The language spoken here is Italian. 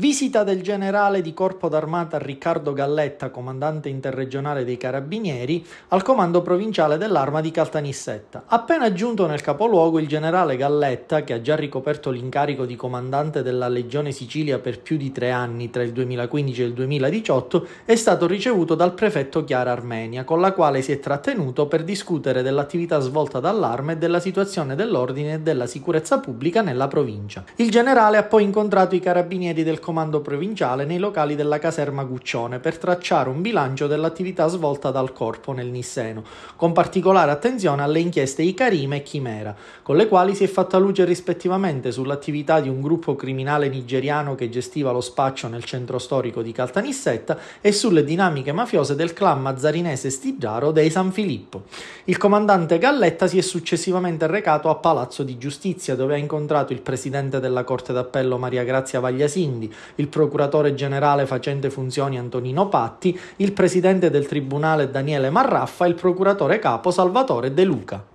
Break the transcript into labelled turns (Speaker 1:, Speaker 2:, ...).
Speaker 1: Visita del generale di Corpo d'Armata Riccardo Galletta, comandante interregionale dei Carabinieri, al comando provinciale dell'arma di Caltanissetta. Appena giunto nel capoluogo, il generale Galletta, che ha già ricoperto l'incarico di comandante della Legione Sicilia per più di tre anni tra il 2015 e il 2018, è stato ricevuto dal prefetto Chiara Armenia, con la quale si è trattenuto per discutere dell'attività svolta dall'arma e della situazione dell'ordine e della sicurezza pubblica nella provincia. Il generale ha poi incontrato i carabinieri del comando comando provinciale nei locali della caserma Guccione per tracciare un bilancio dell'attività svolta dal corpo nel Nisseno, con particolare attenzione alle inchieste Icarima e Chimera, con le quali si è fatta luce rispettivamente sull'attività di un gruppo criminale nigeriano che gestiva lo spaccio nel centro storico di Caltanissetta e sulle dinamiche mafiose del clan mazzarinese Stigiaro dei San Filippo. Il comandante Galletta si è successivamente recato a Palazzo di Giustizia, dove ha incontrato il presidente della Corte d'Appello Maria Grazia Vagliasindi, il procuratore generale facente funzioni Antonino Patti, il presidente del tribunale Daniele Marraffa e il procuratore capo Salvatore De Luca.